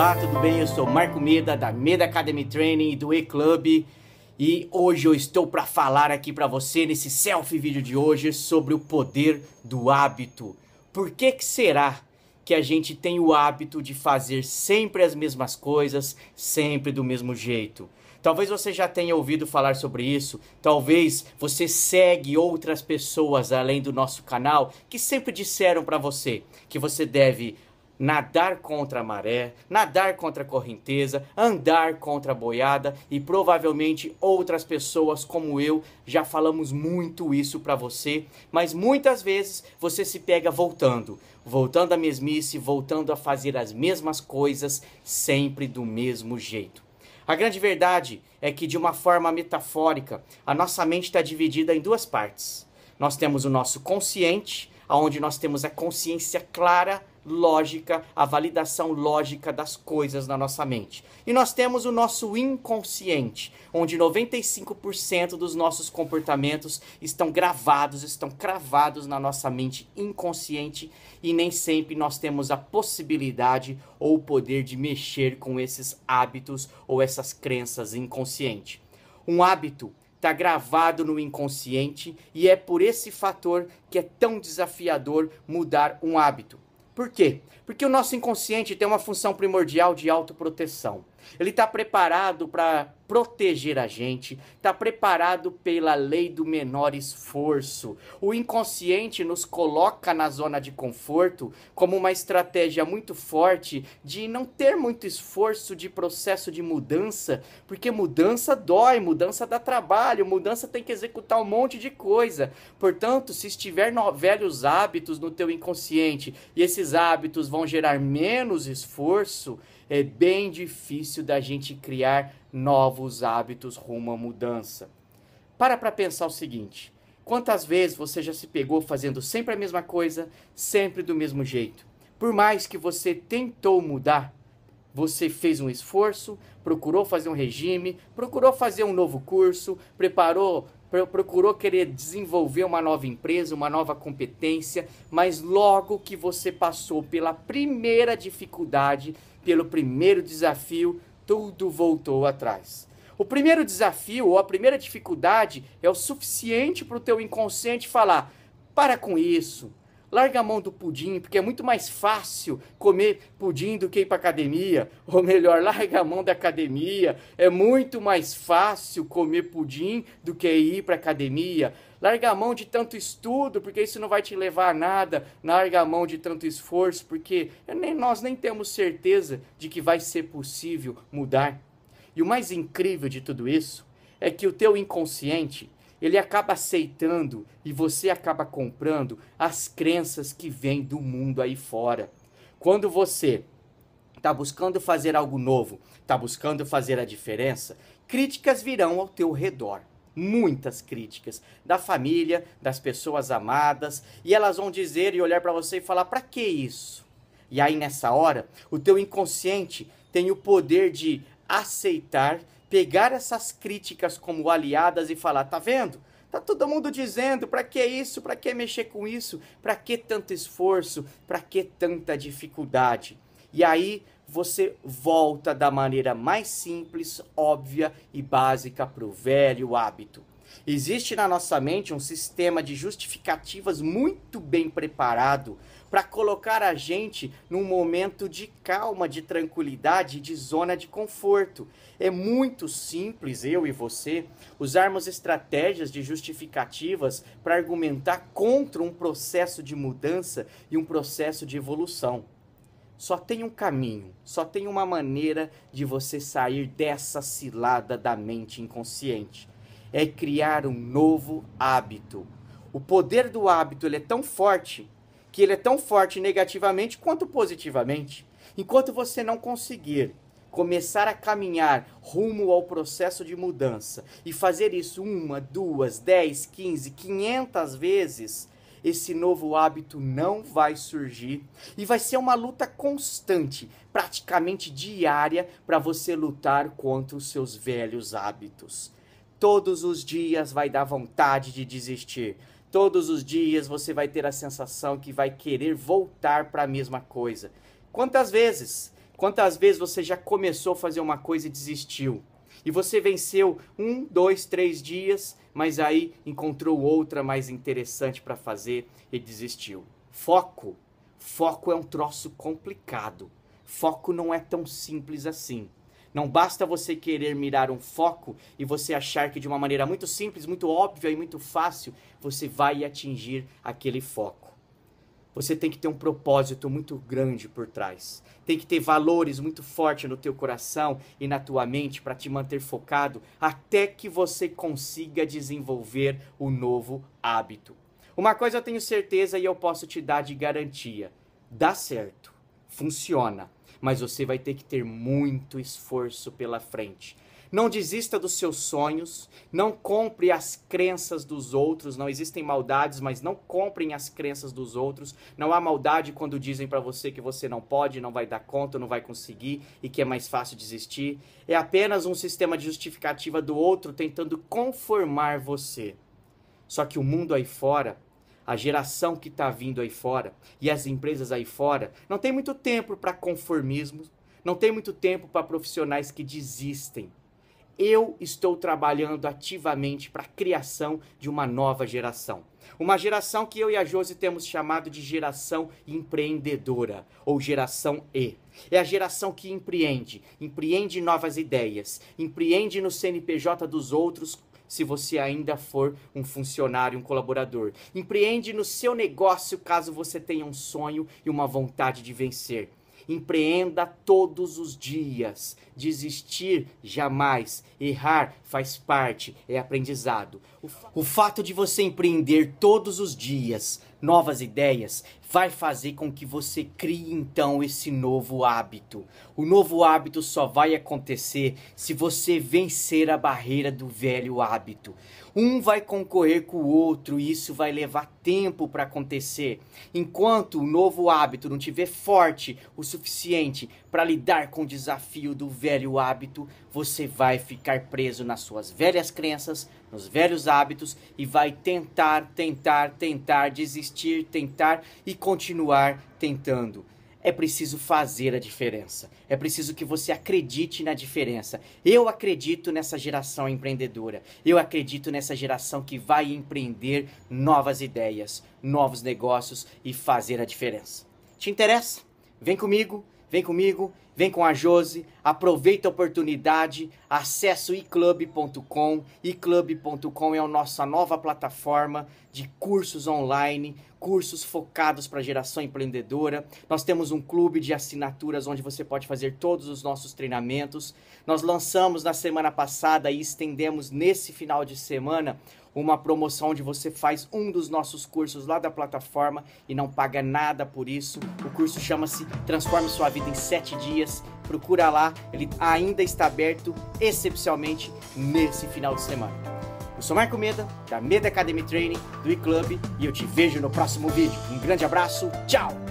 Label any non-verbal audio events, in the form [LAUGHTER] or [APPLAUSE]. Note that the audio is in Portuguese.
Olá, tudo bem? Eu sou Marco Meda da Meda Academy Training e do E-Club e hoje eu estou para falar aqui para você nesse selfie vídeo de hoje sobre o poder do hábito. Por que que será que a gente tem o hábito de fazer sempre as mesmas coisas, sempre do mesmo jeito? Talvez você já tenha ouvido falar sobre isso, talvez você segue outras pessoas além do nosso canal que sempre disseram para você que você deve nadar contra a maré, nadar contra a correnteza, andar contra a boiada e provavelmente outras pessoas como eu já falamos muito isso para você, mas muitas vezes você se pega voltando, voltando à mesmice, voltando a fazer as mesmas coisas sempre do mesmo jeito. A grande verdade é que, de uma forma metafórica, a nossa mente está dividida em duas partes. Nós temos o nosso consciente, onde nós temos a consciência clara lógica, a validação lógica das coisas na nossa mente. E nós temos o nosso inconsciente, onde 95% dos nossos comportamentos estão gravados, estão cravados na nossa mente inconsciente e nem sempre nós temos a possibilidade ou o poder de mexer com esses hábitos ou essas crenças inconscientes. Um hábito está gravado no inconsciente e é por esse fator que é tão desafiador mudar um hábito. Por quê? Porque o nosso inconsciente tem uma função primordial de autoproteção. Ele está preparado para proteger a gente, está preparado pela lei do menor esforço. O inconsciente nos coloca na zona de conforto como uma estratégia muito forte de não ter muito esforço de processo de mudança, porque mudança dói, mudança dá trabalho, mudança tem que executar um monte de coisa. Portanto, se estiver no, velhos hábitos no teu inconsciente e esses hábitos vão gerar menos esforço, é bem difícil da gente criar novos hábitos rumo à mudança. Para para pensar o seguinte: quantas vezes você já se pegou fazendo sempre a mesma coisa, sempre do mesmo jeito? Por mais que você tentou mudar, você fez um esforço, procurou fazer um regime, procurou fazer um novo curso, preparou, procurou querer desenvolver uma nova empresa, uma nova competência, mas logo que você passou pela primeira dificuldade, pelo primeiro desafio, tudo voltou atrás. O primeiro desafio ou a primeira dificuldade é o suficiente para o teu inconsciente falar: para com isso, Larga a mão do pudim, porque é muito mais fácil comer pudim do que ir para academia. Ou melhor, [LAUGHS] larga a mão da academia. É muito mais fácil comer pudim do que ir para academia. Larga a mão de tanto estudo, porque isso não vai te levar a nada. Larga a mão de tanto esforço, porque nem, nós nem temos certeza de que vai ser possível mudar. E o mais incrível de tudo isso é que o teu inconsciente ele acaba aceitando e você acaba comprando as crenças que vêm do mundo aí fora. Quando você está buscando fazer algo novo, está buscando fazer a diferença, críticas virão ao teu redor. Muitas críticas da família, das pessoas amadas, e elas vão dizer e olhar para você e falar: para que isso? E aí nessa hora, o teu inconsciente tem o poder de aceitar pegar essas críticas como aliadas e falar: tá vendo? Tá todo mundo dizendo, para que isso? Para que mexer com isso? Para que tanto esforço? Para que tanta dificuldade? E aí você volta da maneira mais simples, óbvia e básica para o velho hábito. Existe na nossa mente um sistema de justificativas muito bem preparado para colocar a gente num momento de calma, de tranquilidade, de zona de conforto. É muito simples, eu e você, usarmos estratégias de justificativas para argumentar contra um processo de mudança e um processo de evolução. Só tem um caminho, só tem uma maneira de você sair dessa cilada da mente inconsciente. É criar um novo hábito. O poder do hábito ele é tão forte que ele é tão forte negativamente quanto positivamente. Enquanto você não conseguir começar a caminhar rumo ao processo de mudança e fazer isso uma, duas, dez, quinze, quinhentas vezes, esse novo hábito não vai surgir e vai ser uma luta constante, praticamente diária, para você lutar contra os seus velhos hábitos. Todos os dias vai dar vontade de desistir Todos os dias você vai ter a sensação que vai querer voltar para a mesma coisa. Quantas vezes? Quantas vezes você já começou a fazer uma coisa e desistiu? E você venceu um, dois, três dias, mas aí encontrou outra mais interessante para fazer e desistiu. Foco. Foco é um troço complicado. Foco não é tão simples assim. Não basta você querer mirar um foco e você achar que de uma maneira muito simples, muito óbvia e muito fácil você vai atingir aquele foco. Você tem que ter um propósito muito grande por trás. Tem que ter valores muito fortes no teu coração e na tua mente para te manter focado até que você consiga desenvolver o novo hábito. Uma coisa eu tenho certeza e eu posso te dar de garantia: dá certo, funciona mas você vai ter que ter muito esforço pela frente. Não desista dos seus sonhos, não compre as crenças dos outros, não existem maldades, mas não comprem as crenças dos outros. Não há maldade quando dizem para você que você não pode, não vai dar conta, não vai conseguir e que é mais fácil desistir. É apenas um sistema de justificativa do outro tentando conformar você. Só que o mundo aí fora a geração que está vindo aí fora e as empresas aí fora não tem muito tempo para conformismo, não tem muito tempo para profissionais que desistem. Eu estou trabalhando ativamente para a criação de uma nova geração. Uma geração que eu e a Josi temos chamado de geração empreendedora ou geração E. É a geração que empreende, empreende novas ideias, empreende no CNPJ dos outros se você ainda for um funcionário, um colaborador. Empreende no seu negócio caso você tenha um sonho e uma vontade de vencer. Empreenda todos os dias. Desistir jamais. Errar faz parte, é aprendizado. O, fato de você empreender todos os dias novas ideias vai fazer com que você crie então esse novo hábito. O novo hábito só vai acontecer se você vencer a barreira do velho hábito. Um vai concorrer com o outro e isso vai levar tempo para acontecer. Enquanto o novo hábito não tiver forte o suficiente para lidar com o desafio do velho hábito, você vai ficar preso nas suas velhas crenças, nos velhos hábitos e vai tentar, tentar, tentar, desistir, tentar e continuar tentando. É preciso fazer a diferença. É preciso que você acredite na diferença. Eu acredito nessa geração empreendedora. Eu acredito nessa geração que vai empreender novas ideias, novos negócios e fazer a diferença. Te interessa? Vem comigo, vem comigo Vem com a Jose, aproveita a oportunidade, acesse iclub.com. eclub.com é a nossa nova plataforma de cursos online, cursos focados para a geração empreendedora. Nós temos um clube de assinaturas onde você pode fazer todos os nossos treinamentos. Nós lançamos na semana passada e estendemos nesse final de semana uma promoção onde você faz um dos nossos cursos lá da plataforma e não paga nada por isso. O curso chama-se Transforme Sua Vida em 7 Dias Procura lá, ele ainda está aberto excepcionalmente nesse final de semana. Eu sou Marco Meda, da Meda Academy Training, do eClub, e eu te vejo no próximo vídeo. Um grande abraço, tchau!